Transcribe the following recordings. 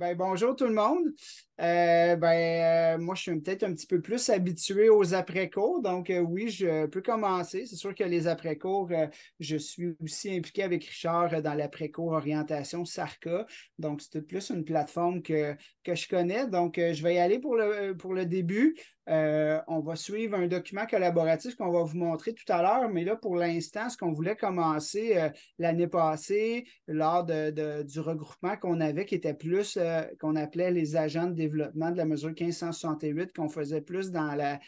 Ben, bonjour tout le monde. Euh, ben, euh, moi, je suis peut-être un petit peu plus habitué aux après-cours. Donc, euh, oui, je peux commencer. C'est sûr que les après-cours, je suis aussi impliqué avec Richard dans l'après-cours orientation SARCA. Donc, c'est plus une plateforme que, que je connais. Donc, je vais y aller pour le, pour le début. Euh, on va suivre un document collaboratif qu'on va vous montrer tout à l'heure, mais là, pour l'instant, ce qu'on voulait commencer euh, l'année passée, lors du regroupement qu'on avait, qui était plus, euh, qu'on appelait les agents de développement de la mesure 1568, qu'on faisait plus dans la,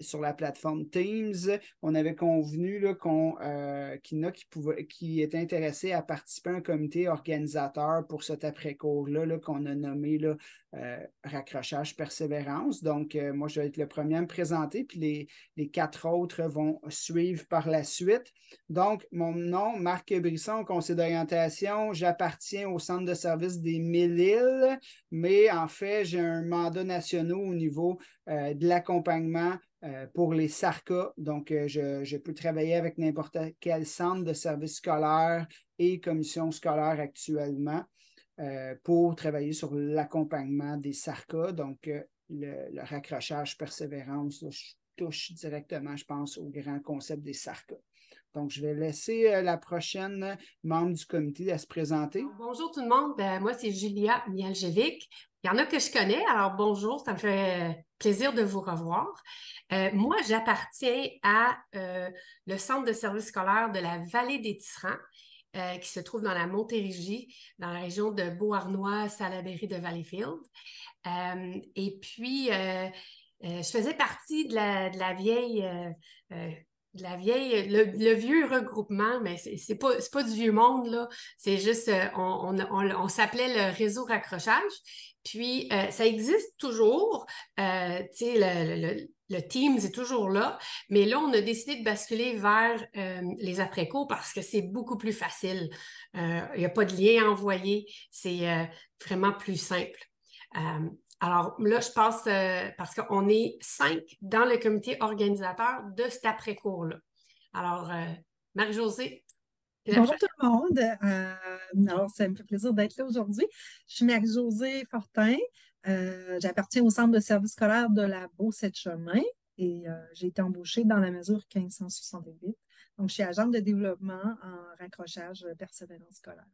sur la plateforme Teams. On avait convenu qu'on, euh, qu'il qui, pouvait, qui à participer à un comité organisateur pour cet après-cours-là qu'on a nommé là, euh, Raccrochage Persévérance. Donc, euh, moi, je vais être le premier à me présenter, puis les, les quatre autres vont suivre par la suite. Donc, mon nom, Marc Brisson, conseil d'orientation, j'appartiens au centre de service des Mille-Îles, mais en fait, j'ai un mandat national au niveau euh, de l'accompagnement euh, pour les SARCA. Donc, euh, je, peux travailler avec n'importe quel centre de services scolaires et commission scolaire actuellement pour travailler sur l'accompagnement des SARCA. Donc, le, raccrochage, persévérance, touche directement, je pense, au grand concept des SARCA. Donc, je vais laisser la prochaine membre du comité à se présenter. Bonjour tout le monde. Ben, moi, c'est Julia Mialjevic. Il y en a que je connais, alors bonjour, ça me fait plaisir de vous revoir. Euh, moi, j'appartiens à euh, le centre de service scolaire de la vallée des Tisserands, euh, qui se trouve dans la Montérégie, dans la région de Beauharnois, Salaberry de Valleyfield. et puis, je faisais partie de la, vieille la vieille, le, vieux regroupement, mais c'est pas, pas du vieux monde, là. C'est juste, on s'appelait le réseau raccrochage. Puis, euh, ça existe toujours. Euh, le, Teams est toujours là. Mais là, on a décidé de basculer vers euh, les après-cours parce que c'est beaucoup plus facile. Il n'y a pas de lien à envoyer. C'est vraiment plus simple. alors là, je passe parce qu'on est cinq dans le comité organisateur de cet après-cours-là. Alors, Marie-Josée, Bonjour tout le monde. Euh, alors, ça me fait plaisir d'être là aujourd'hui. Je suis Marie-Josée Fortin. Euh, j'appartiens au Centre de services scolaire de la Beauce et Chemin euh, et j'ai été embauchée dans la mesure 1568. Donc, je suis agente de développement en raccrochage personnel scolaire.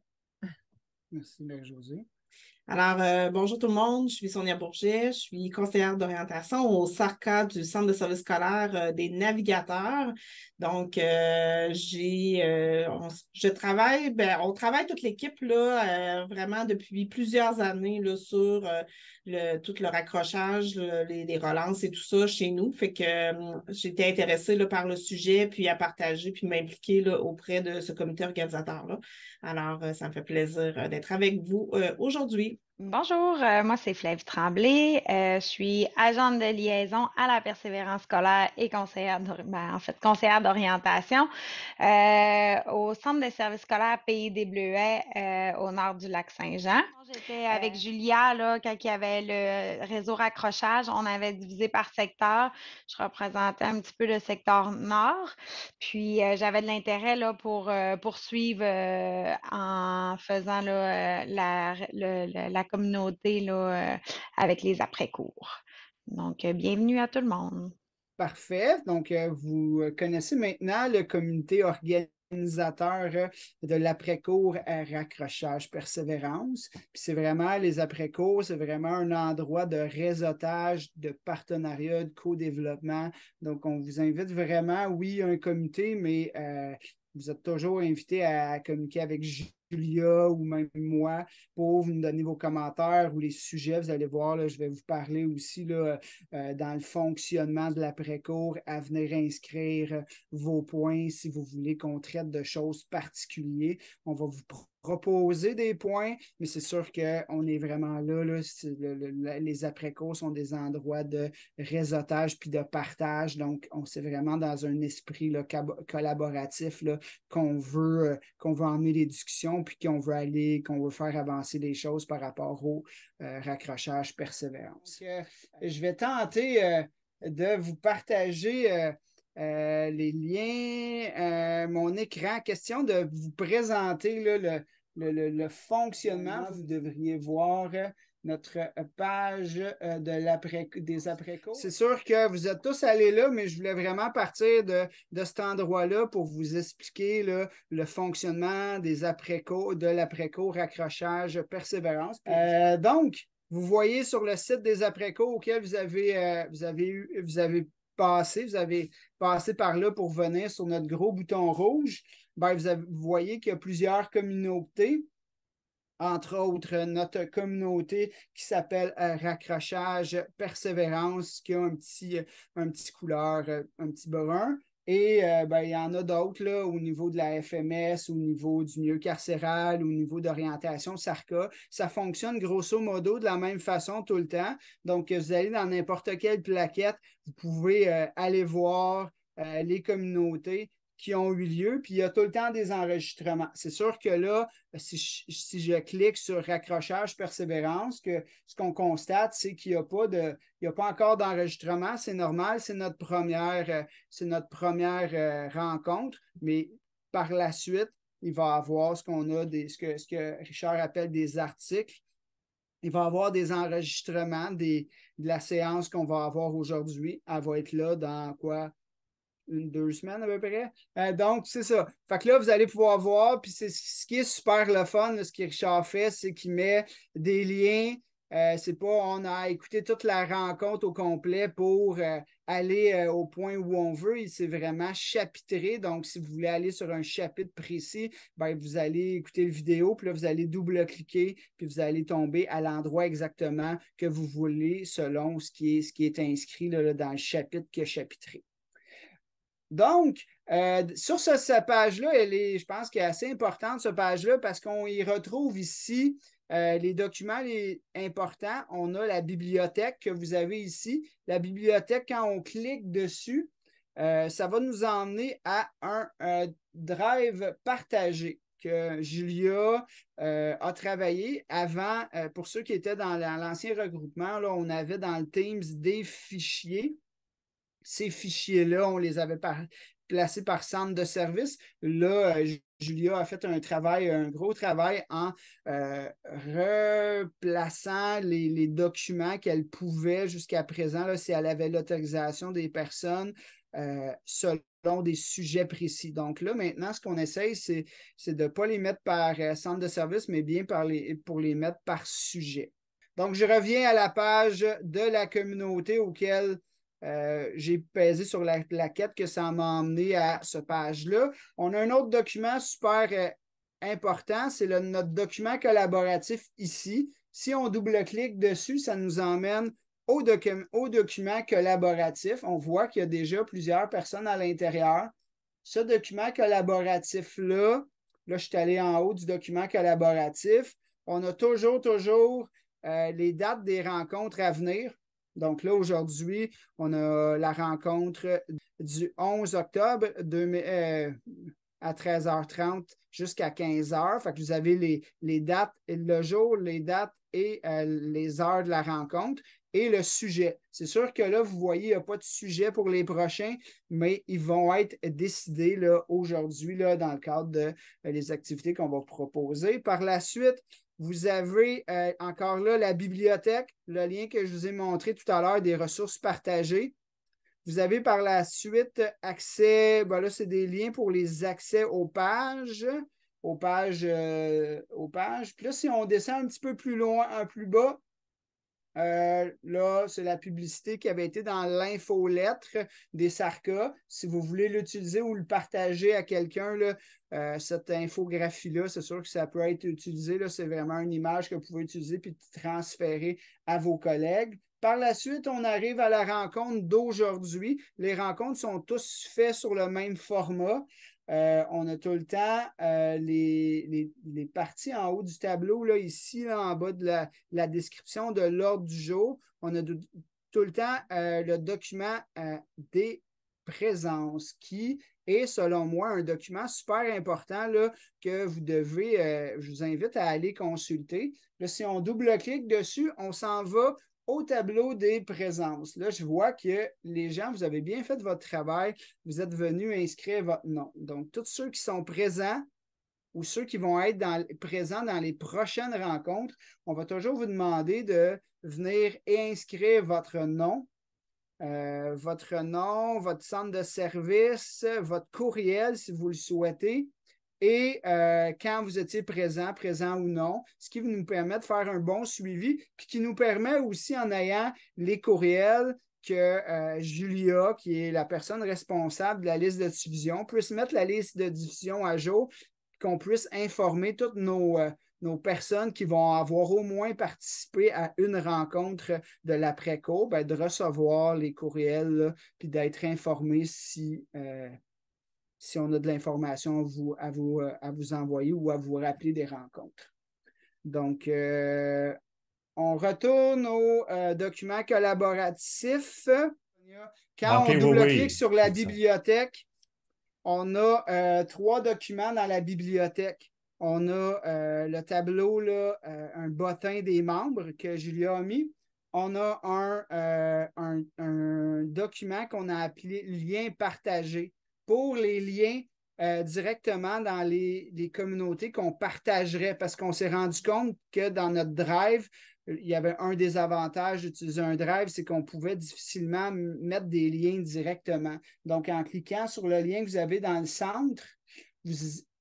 Merci, Marie-Josée. Alors, euh, bonjour tout le monde, je suis Sonia Bourget, je suis conseillère d'orientation au SARCA du Centre de service scolaire euh, des navigateurs. Donc, euh, j'ai, je travaille, ben, on travaille toute l'équipe là, vraiment depuis plusieurs années là, sur le, tout le raccrochage, les, les, relances et tout ça chez nous. Fait que j'étais intéressée là, par le sujet, puis à partager, puis m'impliquer là, auprès de ce comité organisateur-là. Alors, ça me fait plaisir d'être avec vous aujourd'hui. Bonjour, euh, moi c'est Flavie Tremblay. Euh, je suis agente de liaison à la persévérance scolaire et conseillère, ben, en fait, conseillère d'orientation euh, au Centre des services scolaires Pays des Bleuets au nord du lac Saint-Jean. J'étais avec euh. Julia, là, quand il y avait le réseau raccrochage, on avait divisé par secteur. Je représentais un petit peu le secteur nord. Puis euh, j'avais de l'intérêt là, pour euh, poursuivre en faisant la, la, communauté avec les après-cours. Donc, bienvenue à tout le monde. Parfait. Donc, vous connaissez maintenant le communauté organisé organisateur euh, de l'après-cours à raccrochage persévérance. Puis c'est vraiment les après-cours, c'est vraiment un endroit de réseautage, de partenariat, de co-développement. Donc, on vous invite vraiment, oui, un comité, mais euh, vous êtes toujours invité à communiquer avec Julia ou même moi pour vous donner vos commentaires ou les sujets. Vous allez voir, je vais vous parler aussi là, euh, dans le fonctionnement de l'après-cours à venir inscrire vos points si vous voulez qu'on traite de choses particulières. On va vous proposer des points, mais c'est sûr qu'on est vraiment là. les après-cours sont des endroits de réseautage puis de partage. Donc, on c'est vraiment dans un esprit collaboratif qu'on veut, euh, qu'on veut emmener les discussions puis qu'on veut aller, qu'on veut faire avancer les choses par rapport au euh, raccrochage persévérance. Euh, je vais tenter de vous partager. les liens, mon écran. Question de vous présenter le, le, fonctionnement, vous devriez voir euh, notre euh, page euh, de des après-cours. C'est sûr que vous êtes tous allés là, mais je voulais vraiment partir de, cet endroit-là pour vous expliquer le fonctionnement des après-cours, de l'après-cours, raccrochage, persévérance. donc, vous voyez sur le site des après-cours auquel vous avez eu, vous avez passé, vous avez passé par là pour venir sur notre gros bouton rouge. Ben, vous, voyez qu'il y a plusieurs communautés entre autres notre communauté qui s'appelle euh, Raccrochage Persévérance, qui a un petit, euh, un couleur, euh, un petit brun. Et ben, il y en a d'autres au niveau de la FMS, au niveau du milieu carcéral, au niveau d'orientation SARCA. Ça fonctionne grosso modo de la même façon tout le temps. Donc, vous allez dans n'importe quelle plaquette, vous pouvez aller voir les communautés qui ont eu lieu, puis il y a tout le temps des enregistrements. C'est sûr que là, si je, clique sur raccrochage persévérance, que ce qu'on constate, c'est qu'il n'y a pas de, a pas encore d'enregistrement. C'est normal, c'est notre première, euh, c'est notre première euh, rencontre, mais par la suite, il va y avoir ce qu'on a, ce, que, ce que Richard appelle des articles. Il va y avoir des enregistrements des, de la séance qu'on va avoir aujourd'hui. Elle va être là dans quoi une, deux semaines à peu près. Euh, donc, c'est ça. Fait que là, vous allez pouvoir voir. Puis c'est ce qui est super le fun, ce que Richard fait, c'est qu'il met des liens. Euh, c'est pas on a écouté toute la rencontre au complet pour euh, aller au point où on veut. il s'est vraiment chapitré. Donc, si vous voulez aller sur un chapitre précis, ben, vous allez écouter le vidéo, puis là, vous allez double-cliquer, puis vous allez tomber à l'endroit exactement que vous voulez selon ce qui est, ce qui est inscrit dans le chapitre que est chapitré. Donc, euh, sur cette page-là, je pense qu'elle est assez importante, cette page-là, parce qu'on y retrouve ici euh, les documents importants. On a la bibliothèque que vous avez ici. La bibliothèque, quand on clique dessus, euh, ça va nous emmener à un drive partagé que Julia a travaillé avant. pour ceux qui étaient dans l'ancien regroupement, on avait dans le Teams des fichiers ces fichiers-là, on les avait placés par centre de service. Là, euh, Julia a fait un travail, un gros travail en euh, replaçant les, documents qu'elle pouvait jusqu'à présent, là, si elle avait l'autorisation des personnes, euh, selon des sujets précis. Donc là, maintenant, ce qu'on essaye, c'est, de ne pas les mettre par centre de service, mais bien pour les mettre par sujet. Donc, je reviens à la page de la communauté auquel euh, j'ai pesé sur la plaquette que ça m'a emmené à ce page-là. On a un autre document super euh, important, c'est notre document collaboratif ici. Si on double-clique dessus, ça nous emmène au, document collaboratif. On voit qu'il y a déjà plusieurs personnes à l'intérieur. Ce document collaboratif-là, là, je suis allé en haut du document collaboratif. On a toujours, toujours euh, les dates des rencontres à venir. Donc là, aujourd'hui, on a la rencontre du 11 octobre euh, à 13h30 jusqu'à 15h. Fait que vous avez les, les, dates, le jour, les dates et euh, les heures de la rencontre et le sujet. C'est sûr que là, vous voyez, il n'y a pas de sujet pour les prochains, mais ils vont être décidés aujourd'hui dans le cadre des de, euh, activités qu'on va proposer. Par la suite, vous avez euh, encore là la bibliothèque, le lien que je vous ai montré tout à l'heure des ressources partagées. Vous avez par la suite accès, voilà, ben là, c'est des liens pour les accès aux pages, aux pages, euh, aux pages. Puis là, si on descend un petit peu plus loin, un plus bas, euh, là, c'est la publicité qui avait été dans linfo l'infolettre des sarcas Si vous voulez l'utiliser ou le partager à quelqu'un, euh, cette infographie-là, c'est sûr que ça peut être utilisé. C'est vraiment une image que vous pouvez utiliser puis transférer à vos collègues. Par la suite, on arrive à la rencontre d'aujourd'hui. Les rencontres sont tous faites sur le même format. Euh, on a tout le temps euh, les, parties en haut du tableau, ici, en bas de la, description de l'ordre du jour. On a tout le temps euh, le document des présences qui est, selon moi, un document super important que vous devez, je vous invite à aller consulter. si on double-clique dessus, on s'en va au tableau des présences, là, je vois que les gens, vous avez bien fait votre travail, vous êtes venus inscrire votre nom. Donc, tous ceux qui sont présents ou ceux qui vont être présents dans les prochaines rencontres, on va toujours vous demander de venir inscrire votre nom, euh, votre nom, votre centre de service, votre courriel si vous le souhaitez et euh, quand vous étiez présent, présent ou non, ce qui nous permet de faire un bon suivi, puis qui nous permet aussi en ayant les courriels que euh, Julia, qui est la personne responsable de la liste de diffusion, puisse mettre la liste de diffusion à jour, qu'on puisse informer toutes nos, euh, personnes qui vont avoir au moins participé à une rencontre de l'après-cours, ben, de recevoir les courriels, puis d'être informé si, si on a de l'information à, vous, envoyer ou à vous rappeler des rencontres. Donc, euh, on retourne aux euh, documents collaboratifs. Quand on double-clique sur la bibliothèque, on a euh, trois documents dans la bibliothèque. On a le tableau, un bottin des membres que Julia a mis. On a un document qu'on a appelé lien partagé pour les liens euh, directement dans les, communautés qu'on partagerait parce qu'on s'est rendu compte que dans notre drive, il y avait un des avantages d'utiliser un drive, c'est qu'on pouvait difficilement mettre des liens directement. Donc, en cliquant sur le lien que vous avez dans le centre,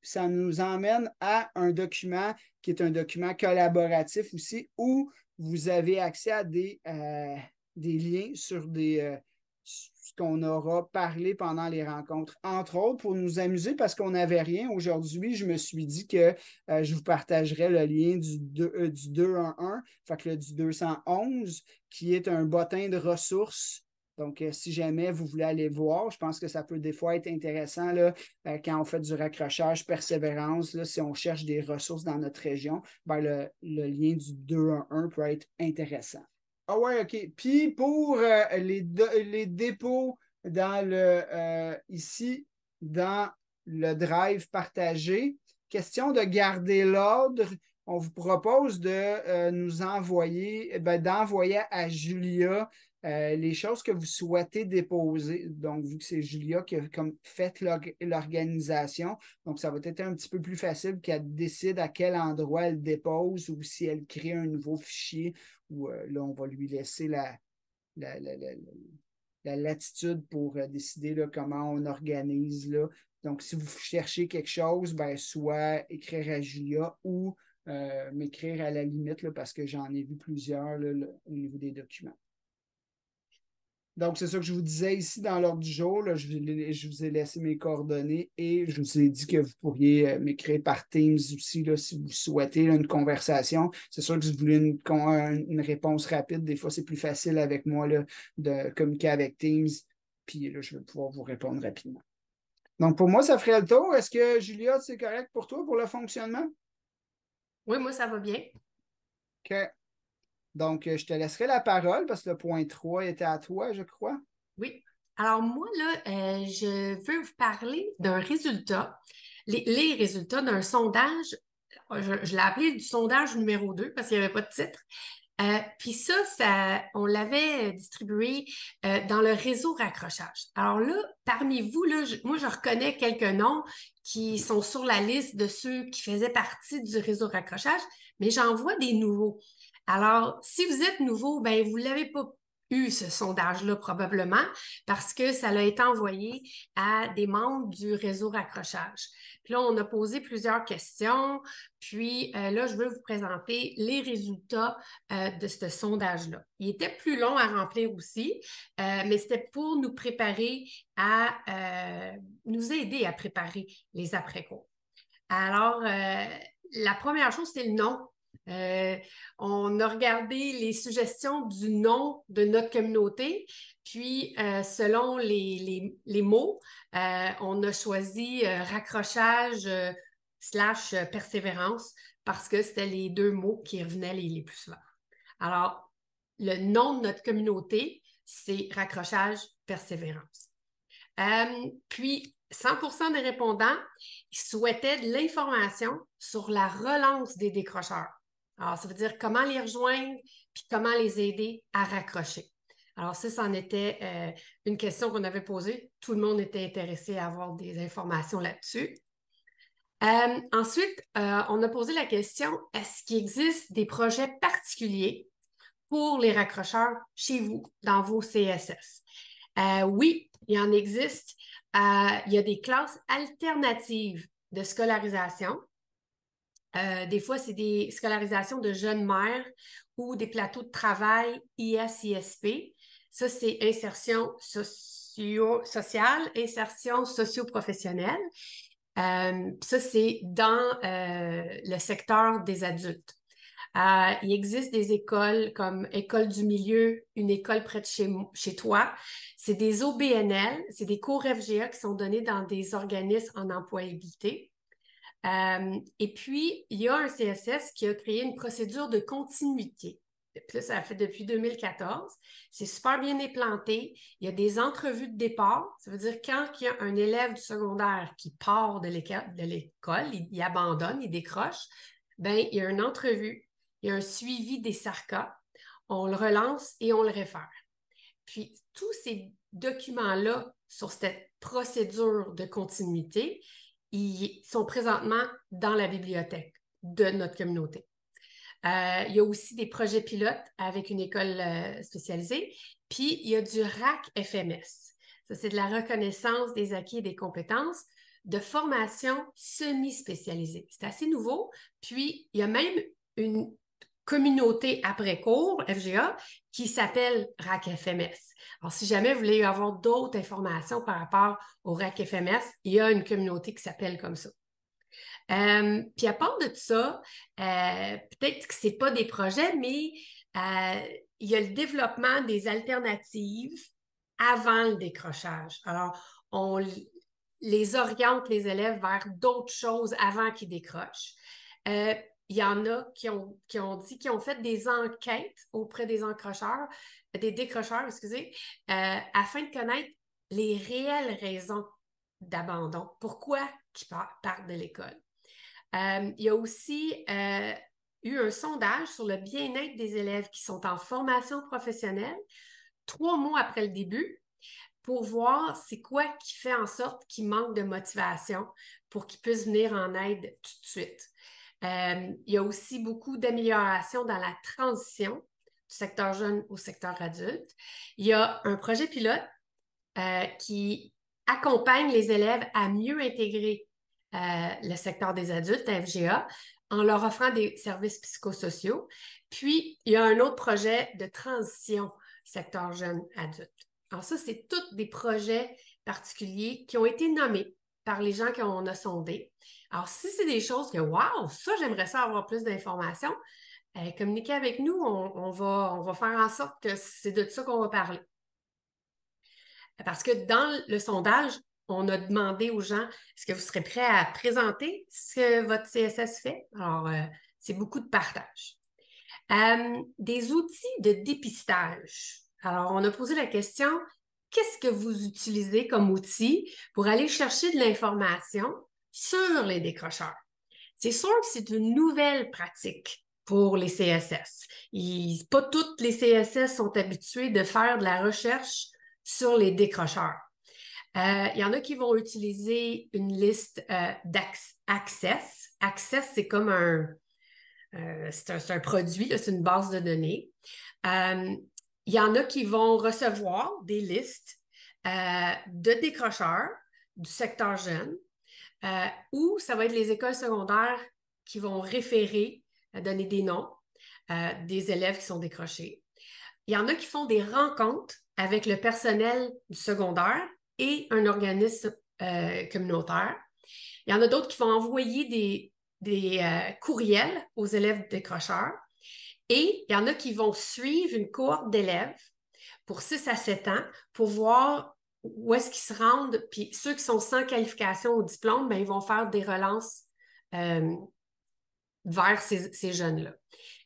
ça nous emmène à un document qui est un document collaboratif aussi, où vous avez accès à des, euh, liens sur des, euh, ce qu'on aura parlé pendant les rencontres. Entre autres, pour nous amuser parce qu'on n'avait rien aujourd'hui, je me suis dit que euh, je vous partagerais le lien du, euh, du 211, fait que le, du 211, qui est un bottin de ressources donc, euh, si jamais vous voulez aller voir, je pense que ça peut des fois être intéressant là, quand on fait du raccrochage, persévérance, si on cherche des ressources dans notre région, ben, le, le, lien du 211 peut être intéressant. Ah ouais, OK. Puis pour euh, les, dépôts dans le euh, ici, dans le drive partagé, question de garder l'ordre. On vous propose de euh, nous envoyer, eh ben, d'envoyer à Julia euh, les choses que vous souhaitez déposer. Donc, vu que c'est Julia qui a comme fait l'organisation, donc ça va être un petit peu plus facile qu'elle décide à quel endroit elle dépose ou si elle crée un nouveau fichier où euh, là, on va lui laisser la, latitude pour euh, décider comment on organise. Donc, si vous cherchez quelque chose, ben, soit écrire à Julia ou m'écrire à la limite parce que j'en ai vu plusieurs au niveau des documents. Donc, c'est ça que je vous disais ici dans l'ordre du jour. je, vous ai laissé mes coordonnées et je vous ai dit que vous pourriez euh, m'écrire par Teams aussi si vous souhaitez une conversation. C'est sûr que si vous voulez une, réponse rapide, des fois, c'est plus facile avec moi de communiquer avec Teams. Puis là, je vais pouvoir vous répondre rapidement. Donc, pour moi, ça ferait le tour. Est-ce que, Julia, c'est correct pour toi pour le fonctionnement? Oui, moi, ça va bien. OK. Donc, euh, je te laisserai la parole parce que le point 3 était à toi, je crois. Oui. Alors, moi, là, euh, je veux vous parler d'un résultat, les, résultats d'un sondage. Euh, je, l'ai appelé du sondage numéro 2 parce qu'il n'y avait pas de titre. Puis ça, on l'avait distribué dans le réseau raccrochage. Alors là, parmi vous, là, moi, je reconnais quelques noms qui sont sur la liste de ceux qui faisaient partie du réseau raccrochage, mais j'en vois des nouveaux. Alors, si vous êtes nouveau, ben, vous ne l'avez pas eu ce sondage-là probablement parce que ça l'a été envoyé à des membres du réseau raccrochage. Puis là, on a posé plusieurs questions. Puis euh, là, je veux vous présenter les résultats euh, de ce sondage-là. Il était plus long à remplir aussi, euh, mais c'était pour nous préparer à nous aider à préparer les après-cours. Alors, la première chose, c'est le nom euh, on a regardé les suggestions du nom de notre communauté, puis euh, selon les, mots, euh, on a choisi raccrochage slash persévérance parce que c'était les deux mots qui revenaient les, plus souvent. Alors, le nom de notre communauté, c'est raccrochage persévérance. puis, 100 des répondants souhaitaient de l'information sur la relance des décrocheurs. Alors, ça veut dire comment les rejoindre, puis comment les aider à raccrocher. Alors, ça, c'en était euh, une question qu'on avait posée. Tout le monde était intéressé à avoir des informations là-dessus. Euh, ensuite, euh, on a posé la question, est-ce qu'il existe des projets particuliers pour les raccrocheurs chez vous, dans vos CSS? oui, il en existe. il y a des classes alternatives de scolarisation euh, des fois, c'est des scolarisations de jeunes mères ou des plateaux de travail ISISP. Ça, c'est insertion socio sociale, insertion socio-professionnelle. Euh, ça, c'est dans euh, le secteur des adultes. il existe des écoles comme École du milieu, une école près de chez, chez toi. C'est des OBNL, c'est des cours FGA qui sont donnés dans des organismes en employabilité. Euh, et puis, il y a un CSS qui a créé une procédure de continuité. Puis ça a fait depuis 2014. C'est super bien implanté. Il y a des entrevues de départ. Ça veut dire quand il y a un élève du secondaire qui part de l'école, il, abandonne, il décroche, ben il y a une entrevue, il y a un suivi des SARCA. On le relance et on le réfère. Puis tous ces documents-là sur cette procédure de continuité, ils sont présentement dans la bibliothèque de notre communauté. Euh, il y a aussi des projets pilotes avec une école euh, spécialisée. Puis, il y a du RAC FMS. Ça, c'est de la reconnaissance des acquis et des compétences de formation semi-spécialisée. C'est assez nouveau. Puis, il y a même une communauté après-cours, FGA, qui s'appelle RAC FMS. Alors, si jamais vous voulez avoir d'autres informations par rapport au RAC FMS, il y a une communauté qui s'appelle comme ça. Euh, puis à part de tout ça, euh, peut-être que ce n'est pas des projets, mais euh, il y a le développement des alternatives avant le décrochage. Alors, on les oriente, les élèves, vers d'autres choses avant qu'ils décrochent il y en a qui ont, dit, qu'ils ont fait des enquêtes auprès des encrocheurs, des décrocheurs, excusez, euh, afin de connaître les réelles raisons d'abandon, pourquoi ils partent de l'école. Euh, il y a aussi euh, eu un sondage sur le bien-être des élèves qui sont en formation professionnelle trois mois après le début pour voir c'est quoi qui fait en sorte qu'ils manquent de motivation pour qu'ils puissent venir en aide tout de suite. Euh, il y a aussi beaucoup d'améliorations dans la transition du secteur jeune au secteur adulte. Il y a un projet pilote euh, qui accompagne les élèves à mieux intégrer euh, le secteur des adultes, FGA, en leur offrant des services psychosociaux. Puis, il y a un autre projet de transition secteur jeune-adulte. Alors ça, c'est tous des projets particuliers qui ont été nommés par les gens qu'on a sondés. Alors, si c'est des choses que, waouh, ça, j'aimerais ça avoir plus d'informations, euh, communiquez avec nous, on, va, on va faire en sorte que c'est de ça qu'on va parler. Parce que dans le sondage, on a demandé aux gens est-ce que vous serez prêt à présenter ce que votre CSS fait? Alors, euh, c'est beaucoup de partage. Euh, des outils de dépistage. Alors, on a posé la question qu'est-ce que vous utilisez comme outil pour aller chercher de l'information sur les décrocheurs. C'est sûr que c'est une nouvelle pratique pour les CSS. pas toutes les CSS sont habituées de faire de la recherche sur les décrocheurs. Euh, il y en a qui vont utiliser une liste euh, d'access. Access, c'est comme un, euh, c'est un, produit, c'est une base de données il y en a qui vont recevoir des listes euh, de décrocheurs du secteur jeune euh, ou ça va être les écoles secondaires qui vont référer, euh, donner des noms des élèves qui sont décrochés. Il y en a qui font des rencontres avec le personnel du secondaire et un organisme communautaire. Il y en a d'autres qui vont envoyer des, courriels aux élèves décrocheurs. Et il y en a qui vont suivre une cohorte d'élèves pour 6 à 7 ans pour voir où est-ce qu'ils se rendent. Puis ceux qui sont sans qualification au diplôme, ben, ils vont faire des relances euh, vers ces, jeunes-là.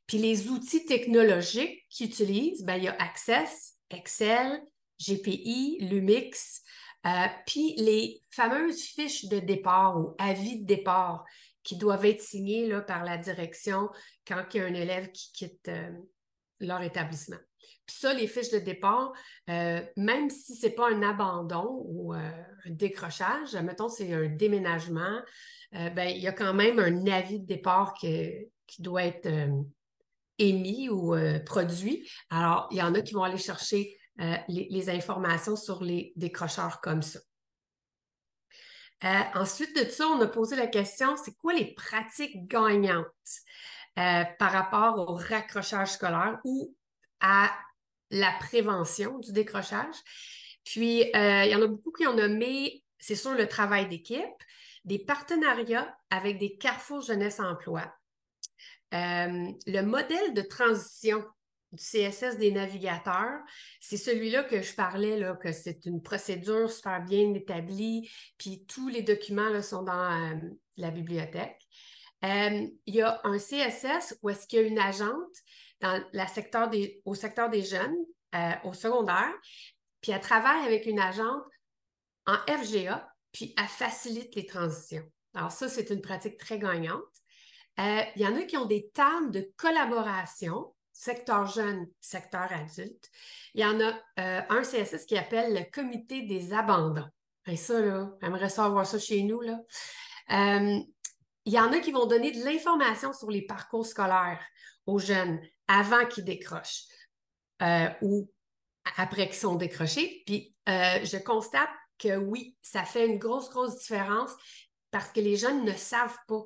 Puis les outils technologiques qu'ils utilisent, bien, il y a Access, Excel, GPI, Lumix, euh, puis les fameuses fiches de départ ou avis de départ qui doivent être signés là, par la direction quand il y a un élève qui quitte euh, leur établissement. Puis ça, les fiches de départ, euh, même si ce n'est pas un abandon ou euh, un décrochage, mettons c'est un déménagement, ben, il y a quand même un avis de départ qui, doit être émis ou produit. Alors, il y en a qui vont aller chercher les informations sur les décrocheurs comme ça. Euh, ensuite de ça, on a posé la question, c'est quoi les pratiques gagnantes euh, par rapport au raccrochage scolaire ou à la prévention du décrochage? Puis, euh, il y en a beaucoup qui ont nommé, c'est sur le travail d'équipe, des partenariats avec des carrefours jeunesse-emploi, le modèle de transition du CSS des navigateurs. C'est celui-là que je parlais, là, que c'est une procédure super bien établie, puis tous les documents sont dans euh, la bibliothèque. Euh, il y a un CSS où est-ce qu'il y a une agente dans la secteur des, au secteur des jeunes, euh, au secondaire, puis elle travaille avec une agente en FGA, puis elle facilite les transitions. Alors ça, c'est une pratique très gagnante. il y en a qui ont des termes de collaboration secteur jeune, secteur adulte. Il y en a euh, un CSS qui appelle le comité des abandons. Et ça, là, j'aimerais savoir ça chez nous, là. Euh, il y en a qui vont donner de l'information sur les parcours scolaires aux jeunes avant qu'ils décrochent euh, ou après qu'ils sont décrochés. Puis je constate que oui, ça fait une grosse, grosse différence parce que les jeunes ne savent pas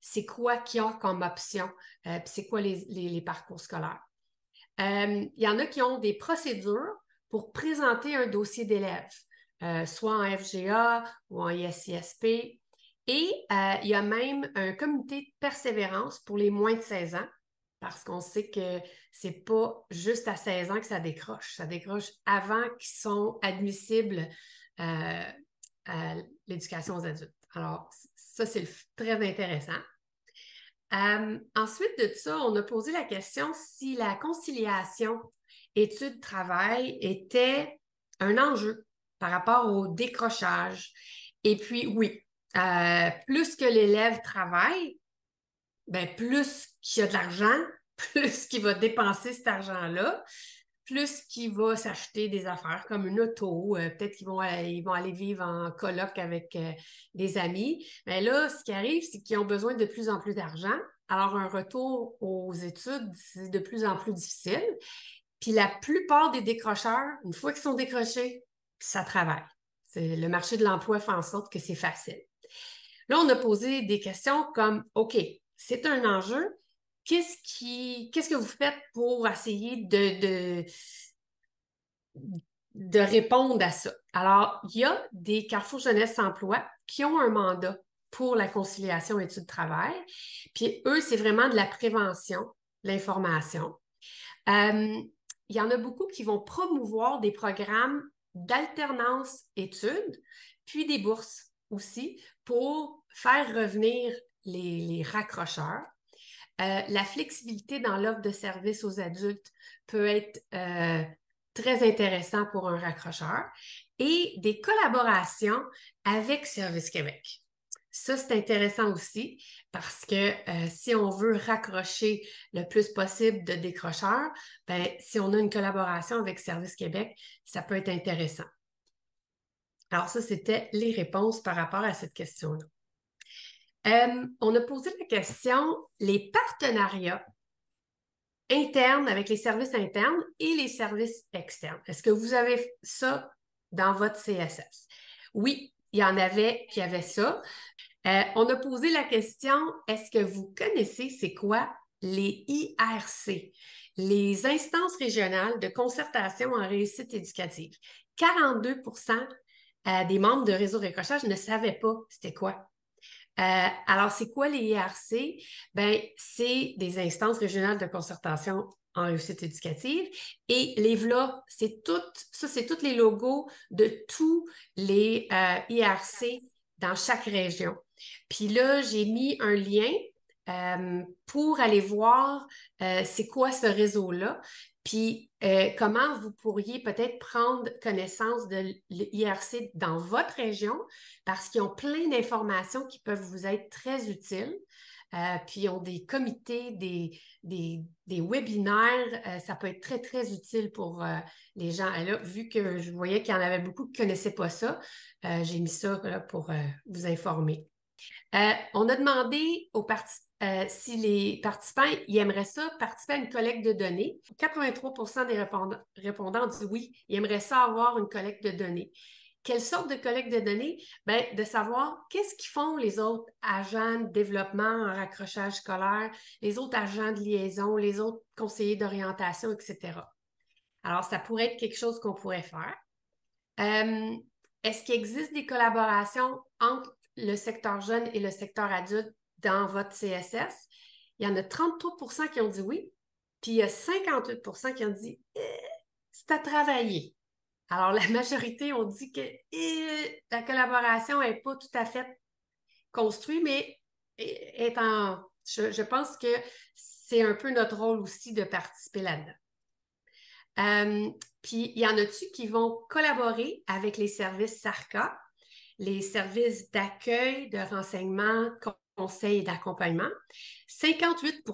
c'est quoi y a comme option, euh, puis c'est quoi les, parcours scolaires. Euh, il y en a qui ont des procédures pour présenter un dossier d'élève, euh, soit en FGA ou en ISISP. Et il y a même un comité de persévérance pour les moins de 16 ans parce qu'on sait que c'est pas juste à 16 ans que ça décroche, ça décroche avant qu'ils sont admissibles à l'éducation aux adultes. Alors, ça, c'est très intéressant. Euh, ensuite de ça, on a posé la question si la conciliation études-travail était un enjeu par rapport au décrochage. Et puis oui, euh, plus que l'élève travaille, ben, plus qu'il y a de l'argent, plus qu'il va dépenser cet argent-là, plus qu'il va s'acheter des affaires comme une auto, euh, peut-être qu'ils vont, vont aller vivre en colloque avec euh, des amis. Mais là, ce qui arrive, c'est qu'ils ont besoin de plus en plus d'argent. Alors, un retour aux études, c'est de plus en plus difficile. Puis la plupart des décrocheurs, une fois qu'ils sont décrochés, ça travaille. Le marché de l'emploi fait en sorte que c'est facile. Là, on a posé des questions comme, OK, c'est un enjeu, qu'est-ce qui qu'est-ce que vous faites pour essayer de, de, répondre à ça? Alors, il y a des Carrefour jeunesse emploi qui ont un mandat pour la conciliation études-travail. Puis eux, c'est vraiment de la prévention, l'information. Euh, il y en a beaucoup qui vont promouvoir des programmes d'alternance études, puis des bourses aussi pour faire revenir les raccrocheurs euh, la flexibilité dans l'offre de services aux adultes peut être euh, très intéressant pour un raccrocheur et des collaborations avec Service Québec. Ça, c'est intéressant aussi parce que euh, si on veut raccrocher le plus possible de décrocheurs, ben, si on a une collaboration avec Service Québec, ça peut être intéressant. Alors ça, c'était les réponses par rapport à cette question-là. Euh, on a posé la question, les partenariats internes avec les services internes et les services externes. Est-ce que vous avez ça dans votre CSS? Oui, il y en avait qui avaient ça. Euh, on a posé la question, est-ce que vous connaissez c'est quoi les IRC, les instances régionales de concertation en réussite éducative? 42 euh, des membres de Réseau Récochage ne savaient pas c'était quoi euh, alors, c'est quoi les IRC? E ben, c'est des instances régionales de concertation en réussite éducative. Et les VLA, c'est toutes, ça, c'est tous les logos de tous les IRC euh, e dans chaque région. Puis là, j'ai mis un lien euh, pour aller voir c'est quoi ce réseau-là. Puis euh, comment vous pourriez peut-être prendre connaissance de l'IRC dans votre région parce qu'ils ont plein d'informations qui peuvent vous être très utiles. Euh, puis ils ont des comités, des, des, webinaires. Euh, ça peut être très, très utile pour les gens. Et là, vu que je voyais qu'il y en avait beaucoup qui ne connaissaient pas ça, j'ai mis ça pour vous informer. Euh, on a demandé aux euh, si les participants y aimeraient ça, participer à une collecte de données. 83 des répondants, répondants disent oui, ils aimeraient ça avoir une collecte de données. Quelle sorte de collecte de données? Bien, de savoir qu'est-ce qu'ils font les autres agents de développement en raccrochage scolaire, les autres agents de liaison, les autres conseillers d'orientation, etc. Alors, ça pourrait être quelque chose qu'on pourrait faire. Euh, est-ce qu'il existe des collaborations entre le secteur jeune et le secteur adulte dans votre CSS, il y en a 33 qui ont dit oui, puis il y a 58 qui ont dit eh, c'est à travailler. Alors, la majorité ont dit que eh, la collaboration n'est pas tout à fait construite, mais est Je, pense que c'est un peu notre rôle aussi de participer là-dedans. Euh, puis, il y en a-tu qui vont collaborer avec les services SARCA, les services d'accueil, de renseignement, de conseil et d'accompagnement. 58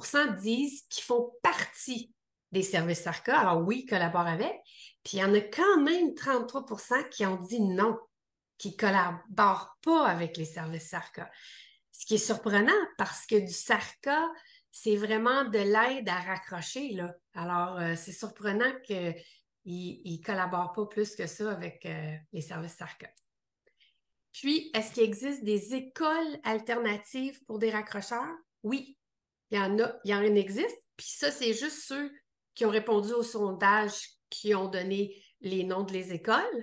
disent qu'ils font partie des services SARCA. Alors oui, ils collaborent avec. Puis il y en a quand même 33 qui ont dit non, qui ne collaborent pas avec les services SARCA. Ce qui est surprenant parce que du SARCA, c'est vraiment de l'aide à raccrocher. Là. Alors, euh, c'est surprenant qu'ils ne collaborent pas plus que ça avec euh, les services SARCA. Puis, est-ce qu'il existe des écoles alternatives pour des raccrocheurs? Oui, il y en a, il y en existe. Puis ça, c'est juste ceux qui ont répondu au sondage qui ont donné les noms de les écoles,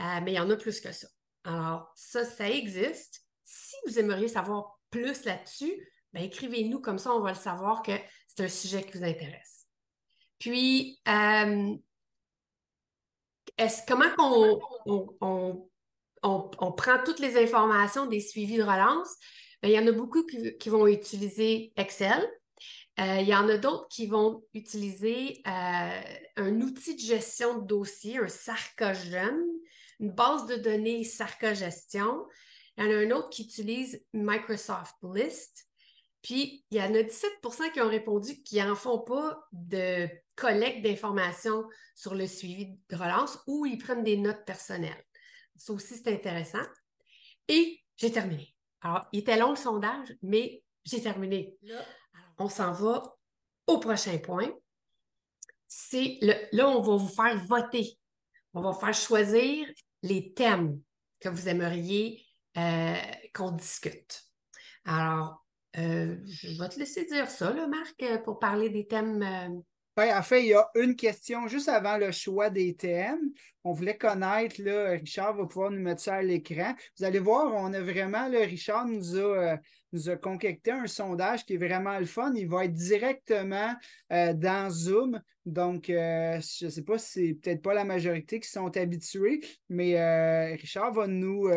euh, mais il y en a plus que ça. Alors, ça, ça existe. Si vous aimeriez savoir plus là-dessus, ben écrivez-nous, comme ça on va le savoir que c'est un sujet qui vous intéresse. Puis, euh, est-ce, comment on, on on, prend toutes les informations des suivis de relance, ben, il y en a beaucoup qui, vont utiliser Excel. Euh, il y en a d'autres qui vont utiliser euh, un outil de gestion de dossier, un Sarcogène, une base de données Sarcogestion. Il y en a un autre qui utilise Microsoft List. Puis, il y en a 17 qui ont répondu qu'ils n'en font pas de collecte d'informations sur le suivi de relance ou ils prennent des notes personnelles. Ça aussi, c'est intéressant. Et j'ai terminé. Alors, il était long le sondage, mais j'ai terminé. on s'en va au prochain point. C'est le, là, on va vous faire voter. On va faire choisir les thèmes que vous aimeriez euh, qu'on discute. Alors, euh, je vais te laisser dire ça, Marc, pour parler des thèmes euh, ben, en fait, il y a une question juste avant le choix des thèmes. On voulait connaître, là, Richard va pouvoir nous mettre sur l'écran. Vous allez voir, on a vraiment, Richard nous a, euh, nous a concocté un sondage qui est vraiment le fun. Il va être directement euh, dans Zoom. Donc, euh, je ne sais pas si c'est peut-être pas la majorité qui sont habitués, mais Richard va nous,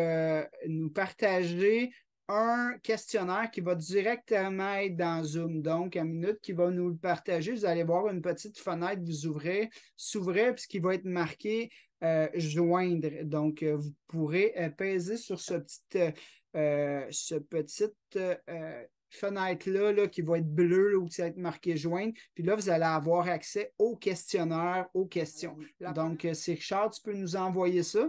nous partager un questionnaire qui va directement être dans Zoom, donc à minute, qui va nous le partager. Vous allez voir une petite fenêtre vous ouvrez, s'ouvrir, puis qui va être marqué euh, joindre. Donc, euh, vous pourrez euh, peser sur ce petit, ce petite fenêtre-là là, qui va être bleu, ou qui va être marqué joindre. Puis là, vous allez avoir accès au questionnaire, aux questions. Ah donc, si Richard, tu peux nous envoyer ça?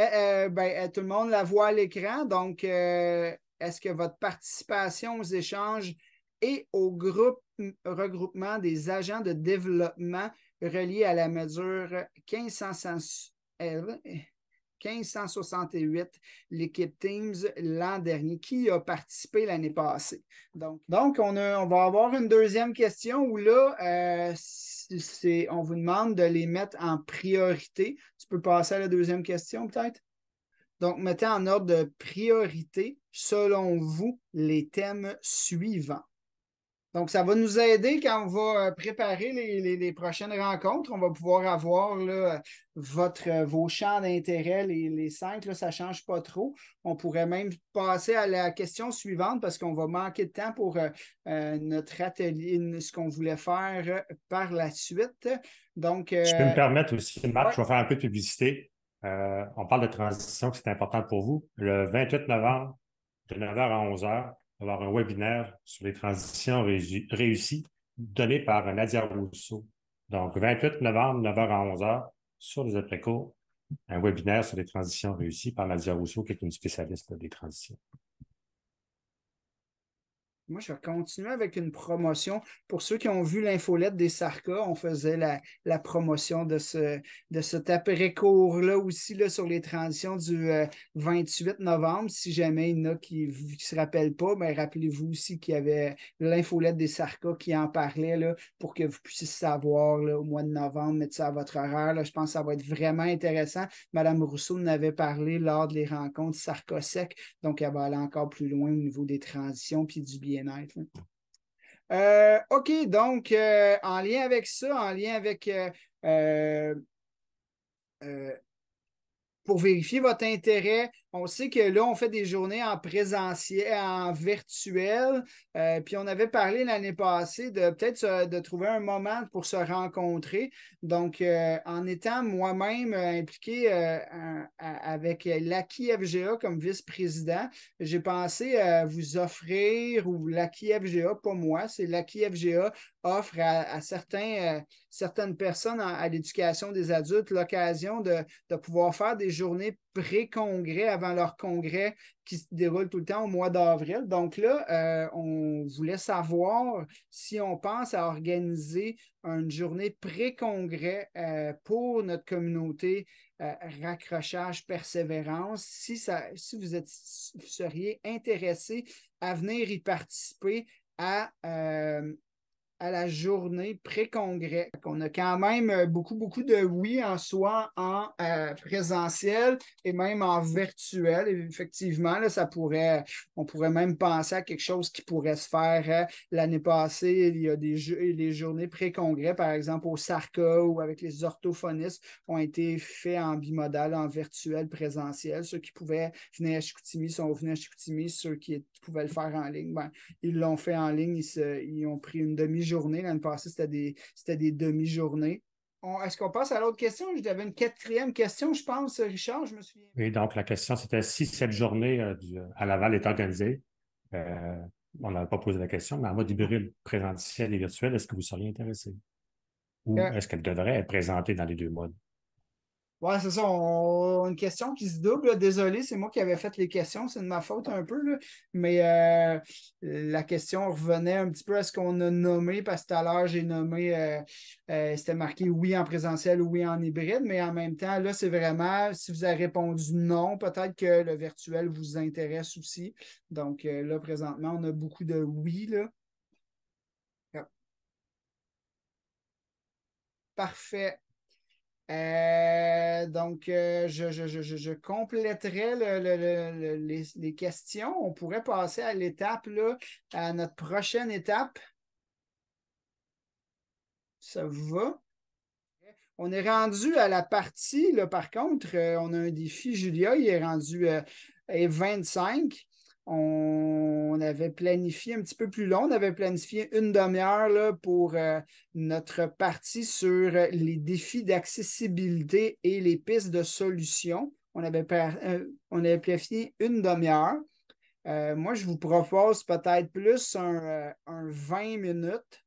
Eh, eh, ben, eh, tout le monde la voit à l'écran. Donc, euh, est-ce que votre participation aux échanges et au regroupement des agents de développement reliés à la mesure 1500, 1568 l'équipe Teams l'an dernier. Qui a participé l'année passée? Donc, donc on, on, va avoir une deuxième question où là, euh, c'est, on vous demande de les mettre en priorité. Tu peux passer à la deuxième question peut-être? Donc, mettez en ordre de priorité, selon vous, les thèmes suivants. Donc, ça va nous aider quand on va euh, préparer les, prochaines rencontres. On va pouvoir avoir là, votre, euh, vos champs d'intérêt, les, les, cinq, ça ne change pas trop. On pourrait même passer à la question suivante parce qu'on va manquer de temps pour euh, notre atelier, ce qu'on voulait faire par la suite. Donc, Je peux me permettre aussi, Marc, je vais faire un peu de publicité. on parle de transition, c'est important pour vous. Le 28 novembre, de 9h à 11h, avoir un webinaire sur les transitions réussies donné par Nadia Rousseau. Donc, 28 novembre, 9h à 11h, sur les après-cours, un webinaire sur les transitions réussies par Nadia Rousseau, qui est une spécialiste des transitions. Moi, je vais continuer avec une promotion. Pour ceux qui ont vu l'infolette des Sarcas, on faisait la, promotion de, ce, de cet après-cours-là aussi là, sur les transitions du 28 euh, novembre. Si jamais il y en a qui ne se rappellent pas, mais ben, rappelez-vous aussi qu'il y avait l'infolette des Sarcas qui en parlait là, pour que vous puissiez savoir au mois de novembre, mettre ça à votre horaire. Je pense que ça va être vraiment intéressant. Madame Rousseau en avait parlé lors des rencontres Sarko-Sec, donc elle va aller encore plus loin au niveau des transitions puis du bien Hein. Euh, OK, donc euh, en lien avec ça, en lien avec euh, pour vérifier votre intérêt, on sait que là, on fait des journées en présentiel, en virtuel. Euh, puis on avait parlé l'année passée de peut-être de trouver un moment pour se rencontrer. Donc, euh, en étant moi-même euh, impliqué avec l'aki FGA comme vice-président, j'ai pensé vous offrir, ou l'aki FGA, pas moi, c'est l'aki FGA offre à, certains, certaines personnes à, l'éducation des adultes l'occasion de, de pouvoir faire des journées pré-congrès avant leur congrès qui se déroule tout le temps au mois d'avril. Donc là, euh, on voulait savoir si on pense à organiser une journée pré-congrès euh, pour notre communauté euh, raccrochage, persévérance. Si, ça, si vous, seriez intéressé à venir y participer, à, à la journée pré-congrès. On a quand même euh, beaucoup, beaucoup de oui en soi en euh, présentiel et même en virtuel. effectivement, là, ça pourrait, on pourrait même penser à quelque chose qui pourrait se faire euh, l'année passée. Il y a des les journées pré-congrès, par exemple, au SARCA ou avec les orthophonistes, ont été faits en bimodal, en virtuel, présentiel. Ceux qui pouvaient venir à Chicoutimi sont venus à Chicoutimi. Ceux qui pouvaient le faire en ligne, ben, ils l'ont fait en ligne. Ils, ils ont pris une demi Journée, L'année passée, c'était des, des demi-journées. Est-ce qu'on passe à l'autre question? J'avais une quatrième question, je pense, Richard, je me souviens. Oui, donc la question, c'était si cette journée euh, à Laval est organisée, euh, on n'avait pas posé la question, mais en mode hybride, présentiel et virtuel, est-ce que vous seriez intéressé? Ou euh, est-ce qu'elle devrait être présentée dans les deux modes? Oui, c'est ça. On... Une question qui se double. Désolé, c'est moi qui avais fait les questions. C'est de ma faute un peu. Mais euh, la question revenait un petit peu à ce qu'on a nommé, parce que tout à l'heure, j'ai nommé, euh, euh, c'était marqué oui en présentiel, ou oui en hybride. Mais en même temps, là, c'est vraiment, si vous avez répondu non, peut-être que le virtuel vous intéresse aussi. Donc là, présentement, on a beaucoup de oui. Là. Parfait donc, je, compléterai les, questions. On pourrait passer à l'étape, à notre prochaine étape. Ça va? On est rendu à la partie, par contre, euh, on a un défi. Julia, il est rendu à euh, 25 on avait planifié un petit peu plus long, on avait planifié une demi-heure pour euh, notre partie sur euh, les défis d'accessibilité et les pistes de solutions. On avait, euh, planifié une demi-heure. moi, je vous propose peut-être plus un, 20 minutes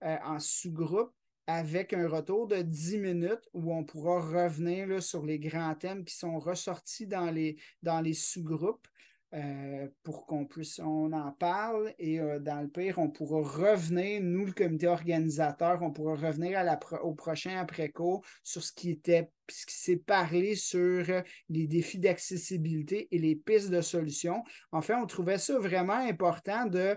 en sous-groupe avec un retour de 10 minutes où on pourra revenir sur les grands thèmes qui sont ressortis dans les, dans les sous-groupes. Euh, pour qu'on puisse, on en parle et euh, dans le pire, on pourra revenir, nous, le comité organisateur, on pourra revenir au prochain après-cours sur ce qui était, ce qui s'est parlé sur euh, les défis d'accessibilité et les pistes de solutions. Enfin, on trouvait ça vraiment important de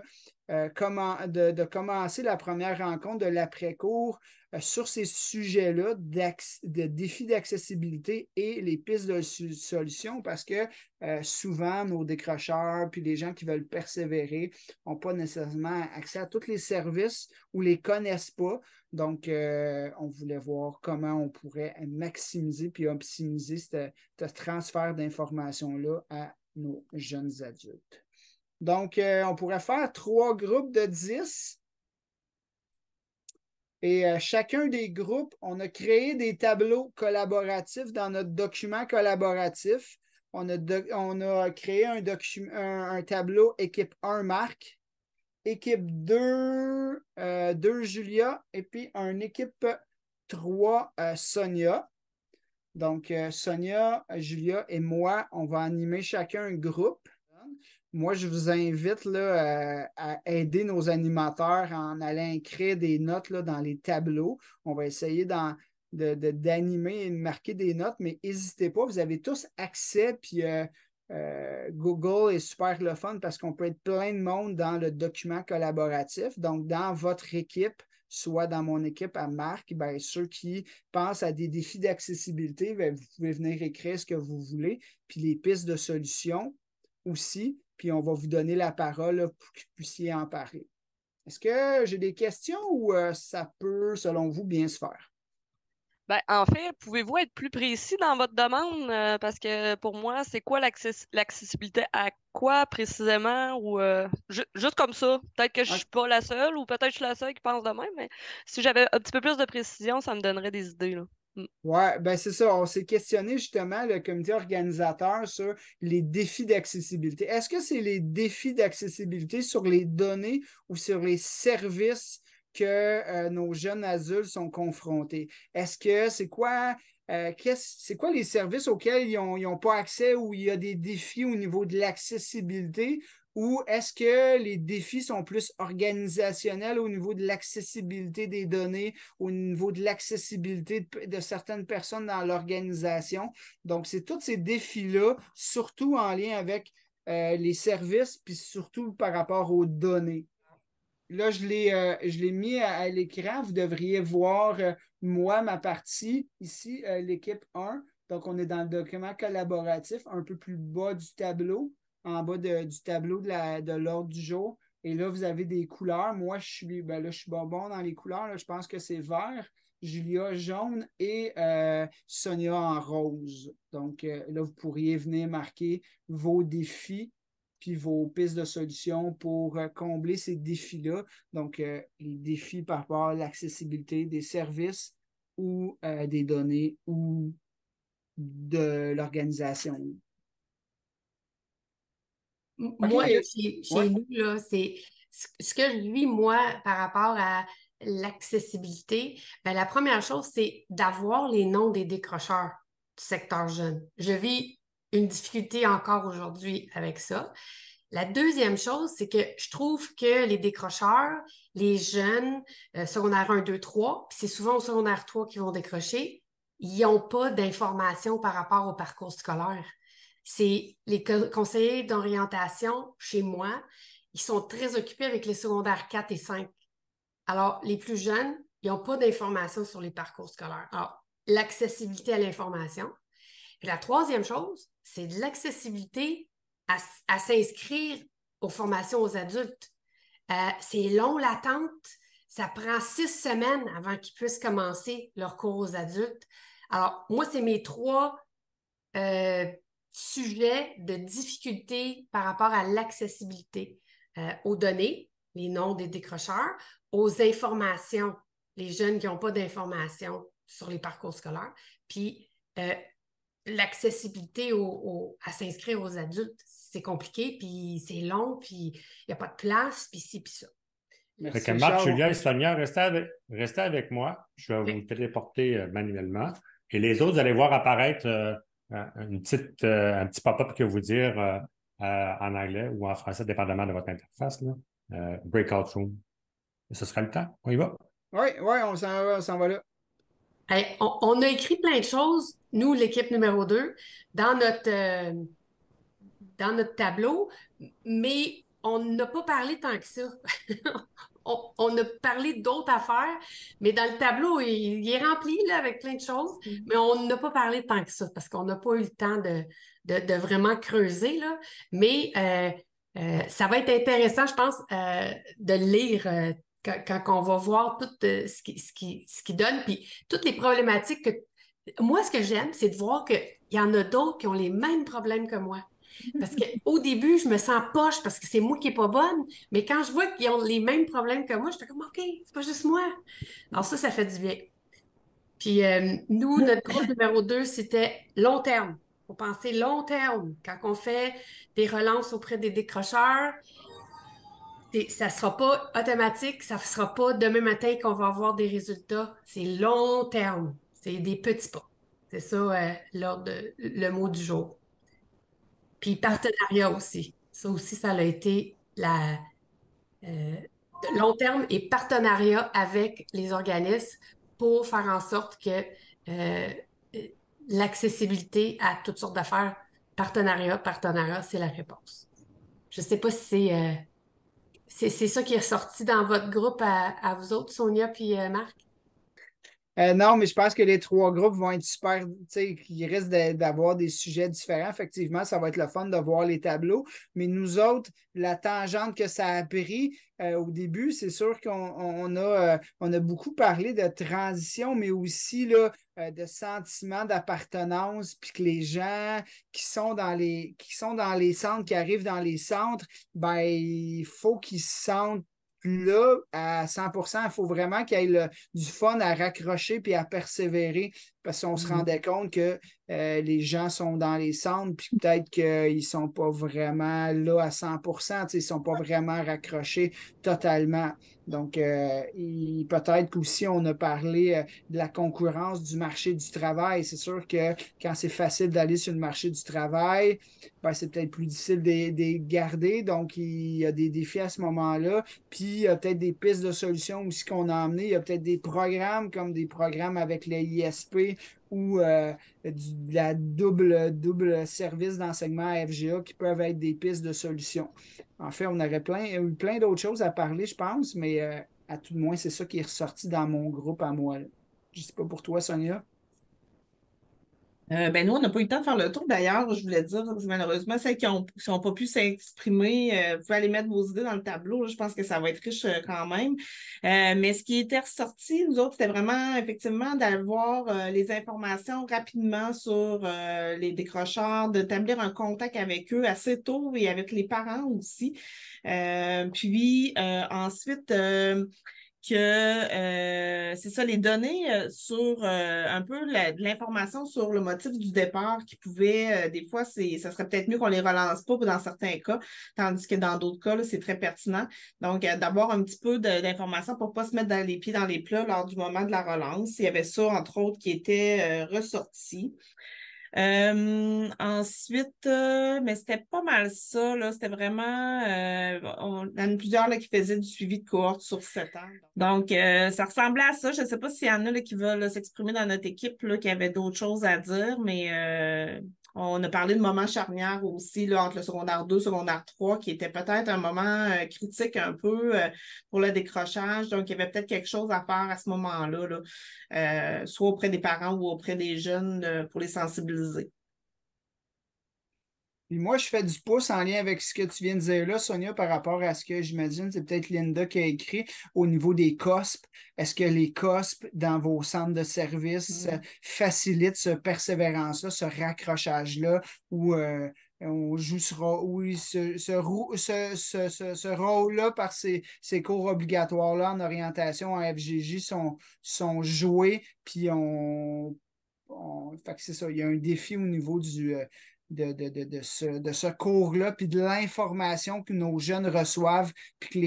euh, comment, de, commencer la première rencontre de l'après-cours euh, sur ces sujets-là de défis d'accessibilité et les pistes de solutions parce que euh, souvent nos décrocheurs puis les gens qui veulent persévérer n'ont pas nécessairement accès à tous les services ou les connaissent pas. Donc, on voulait voir comment on pourrait maximiser puis optimiser ce transfert d'informations-là à nos jeunes adultes. Donc, euh, on pourrait faire trois groupes de 10. Et euh, chacun des groupes, on a créé des tableaux collaboratifs dans notre document collaboratif. On a, créé un, tableau équipe 1 Marc, équipe 2, 2 euh, Julia et puis un équipe 3 Sonia. Donc, Sonia, Julia et moi, on va animer chacun un groupe moi, je vous invite à, aider nos animateurs en allant écrire des notes là, dans les tableaux. On va essayer d'animer et de marquer des notes, mais n'hésitez pas, vous avez tous accès, puis euh, euh, Google est super le fun parce qu'on peut être plein de monde dans le document collaboratif. Donc, dans votre équipe, soit dans mon équipe à Marc, ben, ceux qui pensent à des défis d'accessibilité, ben, vous pouvez venir écrire ce que vous voulez, puis les pistes de solutions aussi puis on va vous donner la parole pour que vous puissiez en parler. Est-ce que j'ai des questions ou euh, ça peut, selon vous, bien se faire? Ben, en fait, pouvez-vous être plus précis dans votre demande? Euh, parce que pour moi, c'est quoi l'accessibilité à quoi précisément? Ou euh, juste comme ça. Peut-être que je ne suis pas la seule ou peut-être je suis la seule qui pense de même, mais si j'avais un petit peu plus de précision, ça me donnerait des idées. Là. Oui, ben c'est ça. On s'est questionné justement le comité organisateur sur les défis d'accessibilité. Est-ce que c'est les défis d'accessibilité sur les données ou sur les services que euh, nos jeunes adultes sont confrontés? Est-ce que c'est quoi euh, c'est quoi les services auxquels ils n'ont pas accès ou il y a des défis au niveau de l'accessibilité ou est-ce que les défis sont plus organisationnels au niveau de l'accessibilité des données, au niveau de l'accessibilité de, certaines personnes dans l'organisation? Donc, c'est tous ces défis-là, surtout en lien avec euh, les services, puis surtout par rapport aux données. Là, je l'ai, euh, je l'ai mis à, l'écran. Vous devriez voir, euh, moi, ma partie, ici, l'équipe 1. Donc, on est dans le document collaboratif, un peu plus bas du tableau en bas du tableau de l'ordre de du jour. Et là, vous avez des couleurs. Moi, je suis, ben là, je suis bonbon dans les couleurs. Là. Je pense que c'est vert, Julia jaune et euh, Sonia en rose. Donc euh, là, vous pourriez venir marquer vos défis puis vos pistes de solutions pour euh, combler ces défis-là. Donc, les défis par rapport à l'accessibilité des services ou des données ou de l'organisation. Moi, chez, nous, là, c'est ce que je vis, moi, par rapport à l'accessibilité, ben, la première chose, c'est d'avoir les noms des décrocheurs du secteur jeune. Je vis une difficulté encore aujourd'hui avec ça. La deuxième chose, c'est que je trouve que les décrocheurs, les jeunes, secondaire 1, 2, 3, c'est souvent au secondaire 3 qui vont décrocher, ils n'ont pas d'informations par rapport au parcours scolaire c'est les conseillers d'orientation chez moi, ils sont très occupés avec les secondaires 4 et 5. Alors, les plus jeunes, ils n'ont pas d'informations sur les parcours scolaires. Alors, l'accessibilité à l'information. la troisième chose, c'est l'accessibilité à, s'inscrire aux formations aux adultes. Euh, c'est long l'attente. Ça prend six semaines avant qu'ils puissent commencer leur cours aux adultes. Alors, moi, c'est mes trois euh, sujet de difficulté par rapport à l'accessibilité euh, aux données, les noms des décrocheurs, aux informations, les jeunes qui n'ont pas d'informations sur les parcours scolaires, puis euh, l'accessibilité à s'inscrire aux adultes. C'est compliqué, puis c'est long, puis il n'y a pas de place, puis ci, puis ça. Merci, Marc, Charles. Julien et Sonia, restez avec, restez avec, moi. Je vais vous téléporter euh, manuellement. Et les autres, vous allez voir apparaître euh, une petite, euh, un petit pop-up que vous dire euh, en anglais ou en français, dépendamment de votre interface. breakout room. Ce sera le temps. On y va? Oui, on s'en va, là. on, a écrit plein de choses, nous, l'équipe numéro 2, dans notre, dans notre tableau, mais on n'a pas parlé tant que ça. on, a parlé d'autres affaires, mais dans le tableau, il, est rempli avec plein de choses, mm-hmm. mais on n'a pas parlé tant que ça parce qu'on n'a pas eu le temps de, vraiment creuser. Là. Mais euh, euh, ça va être intéressant, je pense, euh, de lire quand, on va voir tout ce qui, donne, puis toutes les problématiques que moi, ce que j'aime, c'est de voir qu'il y en a d'autres qui ont les mêmes problèmes que moi. Parce qu'au début, je me sens poche parce que c'est moi qui n'ai pas bonne, mais quand je vois qu'ils ont les mêmes problèmes que moi, je suis comme OK, c'est pas juste moi. Alors ça, ça fait du bien. Puis euh, nous, notre groupe numéro 2, c'était long terme. Il faut penser long terme. Quand on fait des relances auprès des décrocheurs, ça ne sera pas automatique, ça ne sera pas demain matin qu'on va avoir des résultats. C'est long terme. C'est des petits pas. C'est ça euh, le mot du jour. Puis partenariat aussi. Ça aussi, ça a été la, euh, long terme et partenariat avec les organismes pour faire en sorte que euh, l'accessibilité à toutes sortes d'affaires, partenariat, partenariat, c'est la réponse. Je ne sais pas si euh, c'est, ça qui est sorti dans votre groupe à, à vous autres, Sonia puis Marc. Euh, non, mais je pense que les trois groupes vont être super, tu sais, il d'avoir des sujets différents. Effectivement, ça va être le fun de voir les tableaux. Mais nous autres, la tangente que ça a pris euh, au début, c'est sûr qu'on a, euh, a beaucoup parlé de transition, mais aussi là, de sentiment d'appartenance, puis que les gens qui sont dans les qui sont dans les centres, qui arrivent dans les centres, ben il faut qu'ils se sentent là, à 100 il faut vraiment qu'il y ait du fun à raccrocher puis à persévérer parce qu'on se mm-hmm. rendait compte que euh, les gens sont dans les centres, puis peut-être qu'ils ne sont pas vraiment là à 100 ils ne sont pas vraiment raccrochés totalement. Donc, euh, peut-être qu'aussi, on a parlé euh, de la concurrence du marché du travail. C'est sûr que quand c'est facile d'aller sur le marché du travail, ben, c'est peut-être plus difficile de, les garder. Donc, il y a des défis à ce moment-là. Puis, il y a peut-être des pistes de solutions aussi qu'on a emmenées. Il y a peut-être des programmes comme des programmes avec les ISP ou euh, de la double, double service d'enseignement à FGA qui peuvent être des pistes de solutions. En fait, on aurait plein, eu plein d'autres choses à parler, je pense, mais euh, à tout le moins, c'est ça qui est ressorti dans mon groupe à moi. Je ne sais pas pour toi, Sonia. Euh, ben nous, on n'a pas eu le temps de faire le tour. D'ailleurs, je voulais dire, malheureusement, celles qui n'ont pas pu s'exprimer, euh, vous pouvez aller mettre vos idées dans le tableau. je pense que ça va être riche euh, quand même. mais ce qui était ressorti, nous autres, c'était vraiment effectivement d'avoir les informations rapidement sur les décrocheurs, d'établir un contact avec eux assez tôt et avec les parents aussi. puis ensuite que euh, c'est ça, les données euh, sur euh, un peu l'information sur le motif du départ qui pouvait, des fois, ça serait peut-être mieux qu'on les relance pas dans certains cas, tandis que dans d'autres cas, c'est très pertinent. Donc, d'avoir un petit peu d'information pour pas se mettre dans les pieds dans les plats lors du moment de la relance. Il y avait ça, entre autres, qui était ressorti. Euh, ensuite, euh, mais c'était pas mal ça. Là. C'était vraiment. Euh, on, il y en a plusieurs là, qui faisaient du suivi de cohorte sur sept ans. Donc, ça ressemblait à ça. Je ne sais pas s'il y en a là, qui veulent s'exprimer dans notre équipe, là, qui avait d'autres choses à dire, mais on a parlé de moments charnières aussi là, entre le secondaire 2 et le secondaire 3, qui était peut-être un moment euh, critique un peu euh, pour le décrochage. Donc, il y avait peut-être quelque chose à faire à ce moment-là, là, euh, soit auprès des parents ou auprès des jeunes pour les sensibiliser. Puis moi, je fais du pouce en lien avec ce que tu viens de dire là, Sonia, par rapport à ce que j'imagine, c'est peut-être Linda qui a écrit au niveau des COSP. Est-ce que les COSP dans vos centres de services mm. euh, facilitent ce persévérance-là, ce raccrochage-là, où euh, on joue ce, ce, ce, rôle-là par ces, cours obligatoires-là en orientation en FGJ sont, sont joués, puis on fait c'est ça, il y a un défi au niveau du, euh, de, de, ce, cours-là, puis de l'information que nos jeunes reçoivent, puis que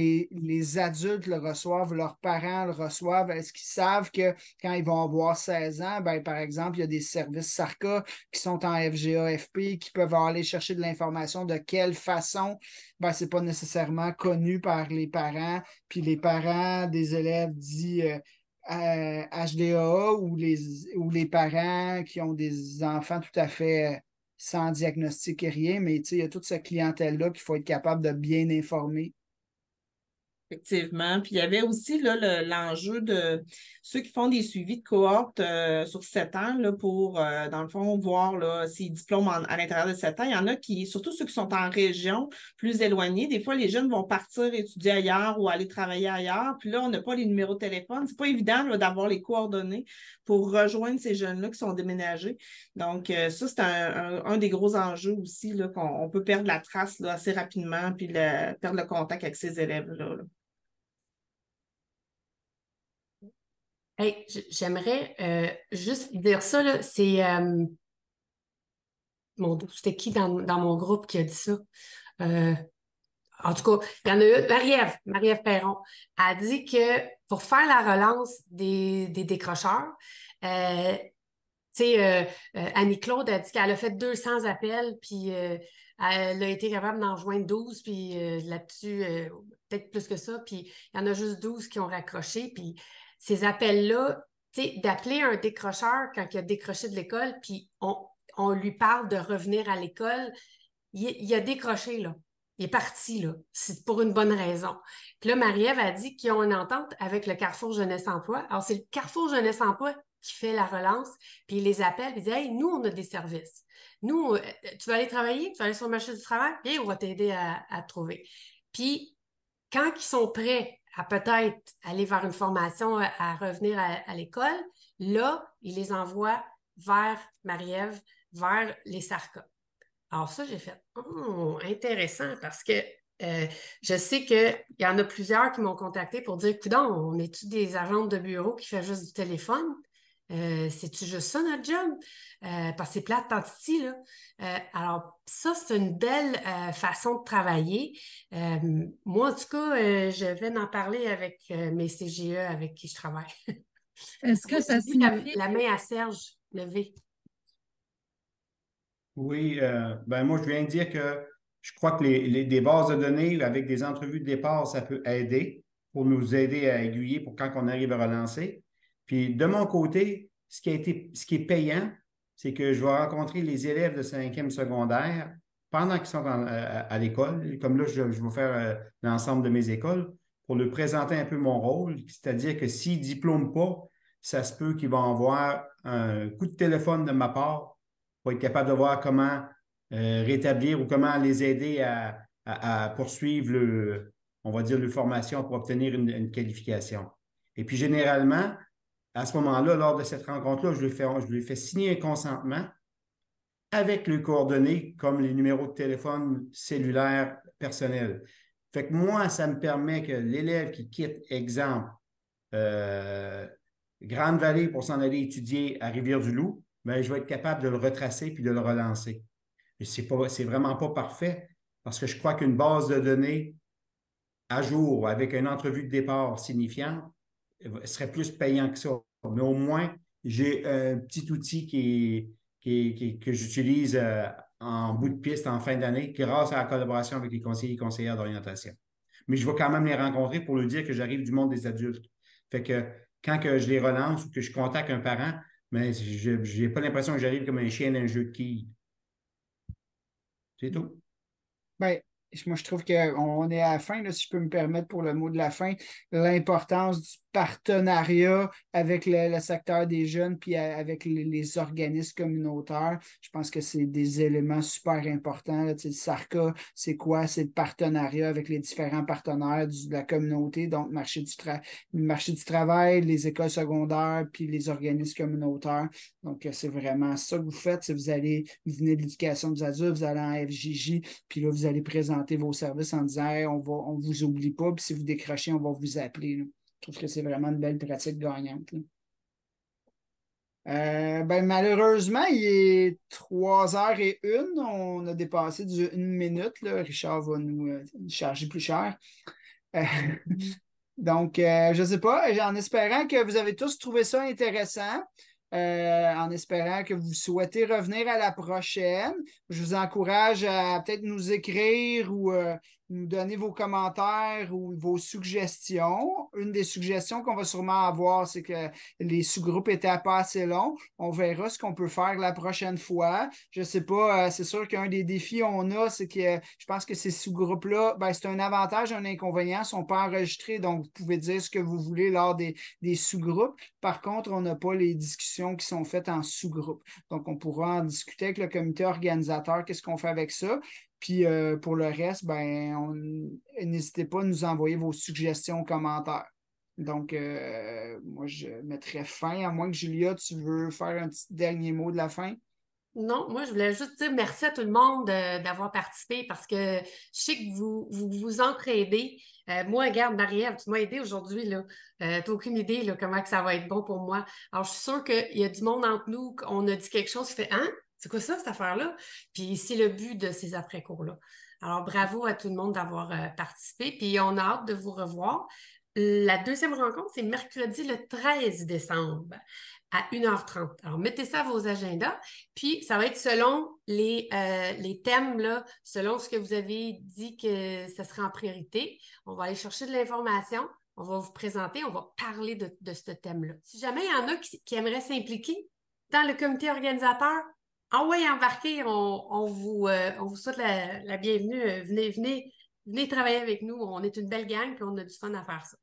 les, adultes le reçoivent, leurs parents le reçoivent. Est-ce qu'ils savent que quand ils vont avoir 16 ans, ben, par exemple, il y a des services SARCA qui sont en FGAFP qui peuvent aller chercher de l'information de quelle façon? Ben, Ce n'est pas nécessairement connu par les parents, puis les parents des élèves dits euh, ou les, ou les parents qui ont des enfants tout à fait sans diagnostic et rien, mais il y a toute cette clientèle-là, qu'il faut être capable de bien informer Effectivement. Puis il y avait aussi l'enjeu de ceux qui font des suivis de cohorte euh, sur sept ans là, pour, euh, dans le fond, voir s'ils diplôment à l'intérieur de sept ans. Il y en a qui, surtout ceux qui sont en région plus éloignée, des fois les jeunes vont partir étudier ailleurs ou aller travailler ailleurs. Puis là, on n'a pas les numéros de téléphone. C'est pas évident d'avoir les coordonnées pour rejoindre ces jeunes-là qui sont déménagés. Donc, euh, ça, c'est un, des gros enjeux aussi, qu'on peut perdre la trace assez rapidement, puis perdre le contact avec ces élèves-là. là j'aimerais euh, juste dire ça, c'est euh, c'était qui dans, mon groupe qui a dit ça? Euh, en tout cas, y en a Marie-Ève, Perron, a dit que pour faire la relance des, décrocheurs, tu sais, Annie-Claude a dit qu'elle a fait 200 appels, puis elle a été capable d'en joindre 12, puis là-dessus, peut-être plus que ça, puis il y en a juste 12 qui ont raccroché, puis ces appels-là, tu sais, d'appeler un décrocheur quand il a décroché de l'école, puis on, lui parle de revenir à l'école, il, il, a décroché, là. Il est parti, là. C'est pour une bonne raison. Puis là, Marie-Ève a dit qu'ils ont une entente avec le Carrefour Jeunesse-Emploi. Alors, c'est le Carrefour Jeunesse-Emploi qui fait la relance, puis il les appelle, puis il dit Hey, nous, on a des services. Nous, euh, tu vas aller travailler, tu vas aller sur le marché du travail, bien, on va t'aider à, à trouver. Puis, quand ils sont prêts à peut-être aller vers une formation, euh, à revenir à, l'école, là, il les envoie vers Marie-Ève, vers les SARCA. Alors ça, j'ai fait, oh, intéressant, parce que euh, je sais qu'il y en a plusieurs qui m'ont contacté pour dire, coudon, on est-tu des agents de bureau qui font juste du téléphone? C'est-tu euh, juste ça notre job? Euh, parce que c'est plate tant Là. Euh, alors, ça, c'est une belle façon de travailler. moi, en tout cas, je vais d'en parler avec mes CGE avec qui je travaille. Est-ce que ça signifie... La, main à Serge, levée. Oui, ben moi, je viens de dire que je crois que les, les, des bases de données avec des entrevues de départ, ça peut aider pour nous aider à aiguiller pour quand on arrive à relancer. Puis de mon côté, ce qui, a été, ce qui est payant, c'est que je vais rencontrer les élèves de cinquième secondaire pendant qu'ils sont euh, à, l'école. Comme là, je, vais faire euh, l'ensemble de mes écoles pour leur présenter un peu mon rôle. C'est-à-dire que s'ils ne diplôment pas, ça se peut qu'ils vont avoir un coup de téléphone de ma part pour être capable de voir comment euh, rétablir ou comment les aider à, poursuivre, le, on va dire, leur formation pour obtenir une qualification. Et puis, généralement, à ce moment-là, lors de cette rencontre-là, je, lui fais, je lui fais signer un consentement avec les coordonnées comme les numéros de téléphone cellulaire personnel. Fait que moi, ça me permet que l'élève qui quitte, exemple, euh, Grande-Vallée pour s'en aller étudier à Rivière-du-Loup, ben, je vais être capable de le retracer puis de le relancer. Ce n'est vraiment pas parfait parce que je crois qu'une base de données à jour avec une entrevue de départ signifiante, serait plus payant que ça. Mais au moins, j'ai un petit outil qui, que j'utilise euh, en bout de piste en fin d'année grâce à la collaboration avec les conseillers et conseillères d'orientation. Mais je vais quand même les rencontrer pour leur dire que j'arrive du monde des adultes. Fait que quand que je les relance ou que je contacte un parent, mais je n'ai pas l'impression que j'arrive comme un chien un jeu de quilles. C'est tout. Bien, moi, je trouve qu'on est à la fin, si je peux me permettre pour le mot de la fin, l'importance du partenariat avec le, secteur des jeunes puis avec les, organismes communautaires. Je pense que c'est des éléments super importants. Tu sais, le SARCA, c'est quoi? C'est le partenariat avec les différents partenaires de la communauté, donc marché du, marché du travail, les écoles secondaires puis les organismes communautaires. Donc, euh, c'est vraiment ça que vous faites. Si vous allez, vous venez de l'éducation des adultes, vous allez en FJJ, puis là, vous allez présenter vos services en disant on, va, on vous oublie pas, puis si vous décrochez, on va vous appeler. Je trouve que c'est vraiment une belle pratique gagnante. Euh, ben, malheureusement, il est 3 h une. On a dépassé une minute. Richard va euh, nous charger plus cher. Euh, donc, je ne sais pas. En espérant que vous avez tous trouvé ça intéressant. en espérant que vous souhaitez revenir à la prochaine. Je vous encourage à peut-être nous écrire ou nous donner vos commentaires ou vos suggestions. Une des suggestions qu'on va sûrement avoir, c'est que les sous-groupes étaient pas assez longs. On verra ce qu'on peut faire la prochaine fois. Je sais pas, euh, c'est sûr qu'un des défis qu'on a, c'est que euh, je pense que ces sous-groupes-là, ben, c'est un avantage, un inconvénient, sont pas enregistrés, donc vous pouvez dire ce que vous voulez lors des, des sous-groupes. Par contre, on n'a pas les discussions qui sont faites en sous-groupe. Donc, on pourra en discuter avec le comité organisateur, qu'est-ce qu'on fait avec ça. Puis euh, pour le reste, ben, n'hésitez pas à nous envoyer vos suggestions, commentaires. Donc, euh, moi, je mettrai fin, à moins que Julia, tu veux faire un petit dernier mot de la fin. Non, moi, je voulais juste dire merci à tout le monde euh, d'avoir participé parce que je sais que vous vous, vous entraînez. moi, regarde, Marie-Ève, tu m'as aidé aujourd'hui. Tu n'as aucune idée là, comment que ça va être bon pour moi. Alors, je suis sûre qu'il y a du monde entre nous, qu'on a dit quelque chose, qui fait Hein, c'est quoi ça, cette affaire-là? Puis c'est le but de ces après-cours-là. Alors, bravo à tout le monde d'avoir euh, participé. Puis on a hâte de vous revoir. La deuxième rencontre, c'est mercredi le 13 décembre à 1h30. Alors, mettez ça à vos agendas. Puis, ça va être selon les, euh, thèmes, là, selon ce que vous avez dit que ce sera en priorité. On va aller chercher de l'information. On va vous présenter, on va parler de, ce thème-là. Si jamais il y en a qui aimeraient s'impliquer dans le comité organisateur, ah embarquer, euh, on, vous, souhaite la, bienvenue. Euh, venez, venez, venez travailler avec nous. On est une belle gang, puis on a du fun à faire ça.